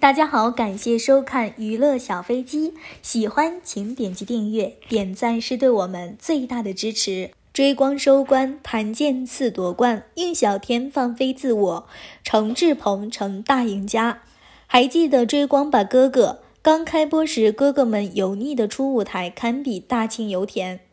大家好，感谢收看《娱乐小飞机》，喜欢请点击订阅、点赞，是对我们最大的支持。追光收官，谭健次夺冠，应小天放飞自我，程志鹏成大赢家。还记得追光吧哥哥刚开播时，哥哥们油腻的初舞台，堪比大庆油田。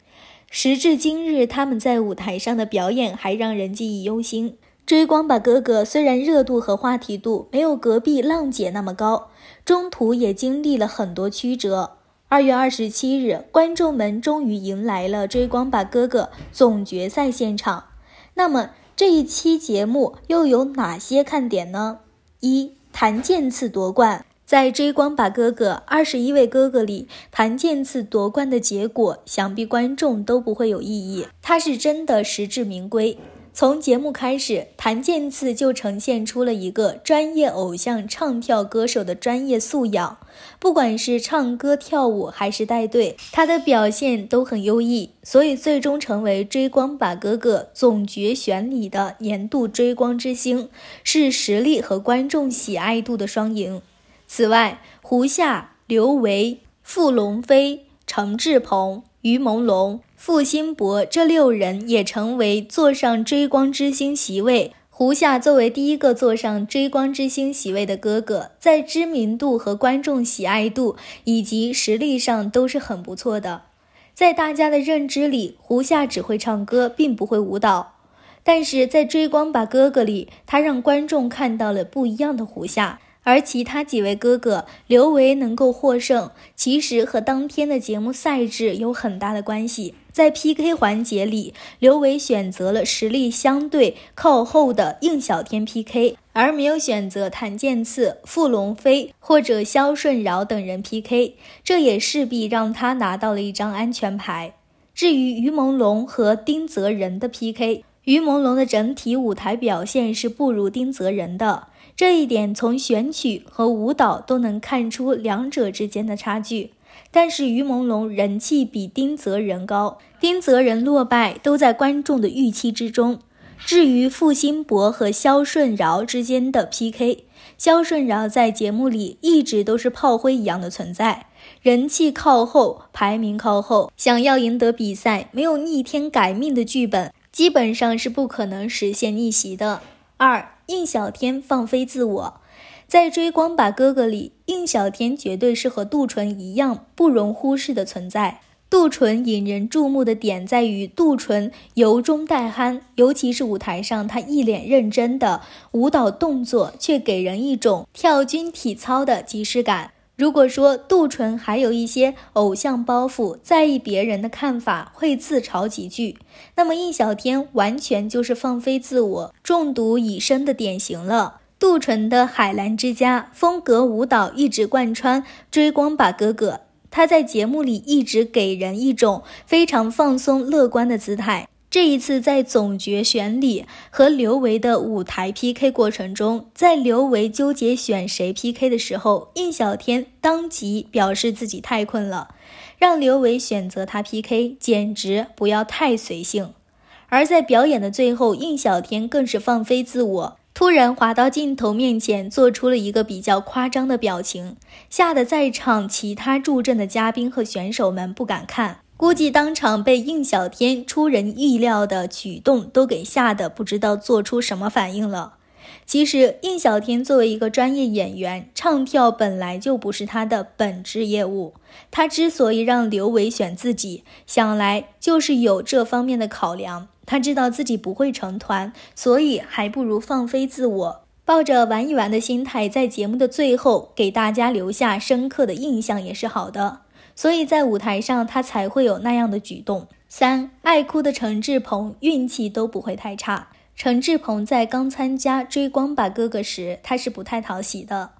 时至今日，他们在舞台上的表演还让人记忆犹新。《追光吧哥哥》虽然热度和话题度没有隔壁《浪姐》那么高，中途也经历了很多曲折。二月二十七日，观众们终于迎来了《追光吧哥哥》总决赛现场。那么这一期节目又有哪些看点呢？一谭健次夺冠。在《追光吧哥哥》二十一位哥哥里，谭健次夺冠的结果，想必观众都不会有异议。他是真的实至名归。从节目开始，谭健次就呈现出了一个专业偶像唱跳歌手的专业素养，不管是唱歌、跳舞还是带队，他的表现都很优异，所以最终成为《追光吧哥哥》总决选里的年度追光之星，是实力和观众喜爱度的双赢。此外，胡夏、刘维、付龙飞、陈志鹏、于朦胧、付辛博这六人也成为坐上追光之星席位。胡夏作为第一个坐上追光之星席位的哥哥，在知名度和观众喜爱度以及实力上都是很不错的。在大家的认知里，胡夏只会唱歌，并不会舞蹈，但是在《追光吧哥哥》里，他让观众看到了不一样的胡夏。而其他几位哥哥刘维能够获胜，其实和当天的节目赛制有很大的关系。在 PK 环节里，刘维选择了实力相对靠后的应小天 PK，而没有选择谭健次、傅龙飞或者肖顺尧等人 PK，这也势必让他拿到了一张安全牌。至于于朦胧和丁泽仁的 PK，于朦胧的整体舞台表现是不如丁泽仁的。这一点从选曲和舞蹈都能看出两者之间的差距。但是于朦胧人气比丁泽仁高，丁泽仁落败都在观众的预期之中。至于傅辛博和肖顺尧之间的 PK，肖顺尧在节目里一直都是炮灰一样的存在，人气靠后，排名靠后，想要赢得比赛，没有逆天改命的剧本，基本上是不可能实现逆袭的。二。印小天放飞自我，在《追光吧哥哥》里，印小天绝对是和杜淳一样不容忽视的存在。杜淳引人注目的点在于，杜淳由衷带憨，尤其是舞台上他一脸认真的舞蹈动作，却给人一种跳军体操的即视感。如果说杜淳还有一些偶像包袱，在意别人的看法，会自嘲几句，那么印小天完全就是放飞自我、中毒已深的典型了。杜淳的《海澜之家》风格舞蹈一直贯穿，《追光吧哥哥》，他在节目里一直给人一种非常放松、乐观的姿态。这一次在总决选里和刘维的舞台 PK 过程中，在刘维纠结选谁 PK 的时候，印小天当即表示自己太困了，让刘维选择他 PK，简直不要太随性。而在表演的最后，印小天更是放飞自我，突然滑到镜头面前，做出了一个比较夸张的表情，吓得在场其他助阵的嘉宾和选手们不敢看。估计当场被应小天出人意料的举动都给吓得，不知道做出什么反应了。其实，应小天作为一个专业演员，唱跳本来就不是他的本职业务。他之所以让刘维选自己，想来就是有这方面的考量。他知道自己不会成团，所以还不如放飞自我，抱着玩一玩的心态，在节目的最后给大家留下深刻的印象也是好的。所以在舞台上，他才会有那样的举动。三爱哭的陈志鹏运气都不会太差。陈志鹏在刚参加《追光吧哥哥》时，他是不太讨喜的，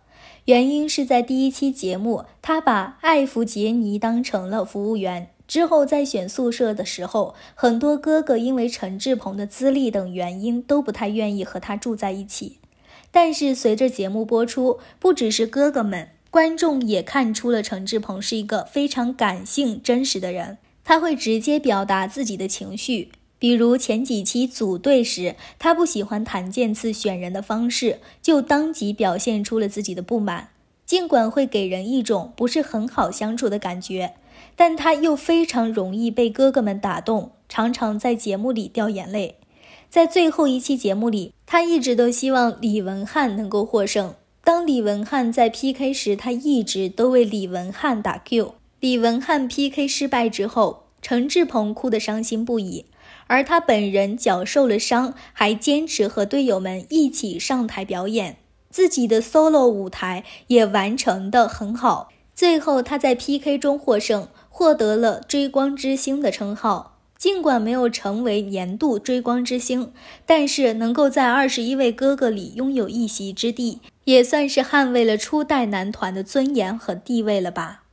原因是在第一期节目，他把艾弗杰尼当成了服务员。之后在选宿舍的时候，很多哥哥因为陈志鹏的资历等原因都不太愿意和他住在一起。但是随着节目播出，不只是哥哥们。观众也看出了陈志鹏是一个非常感性、真实的人，他会直接表达自己的情绪。比如前几期组队时，他不喜欢谭健次选人的方式，就当即表现出了自己的不满。尽管会给人一种不是很好相处的感觉，但他又非常容易被哥哥们打动，常常在节目里掉眼泪。在最后一期节目里，他一直都希望李文翰能够获胜。当李文翰在 PK 时，他一直都为李文翰打 Q。李文翰 PK 失败之后，陈志鹏哭得伤心不已，而他本人脚受了伤，还坚持和队友们一起上台表演自己的 solo 舞台，也完成的很好。最后他在 PK 中获胜，获得了追光之星的称号。尽管没有成为年度追光之星，但是能够在二十一位哥哥里拥有一席之地。也算是捍卫了初代男团的尊严和地位了吧。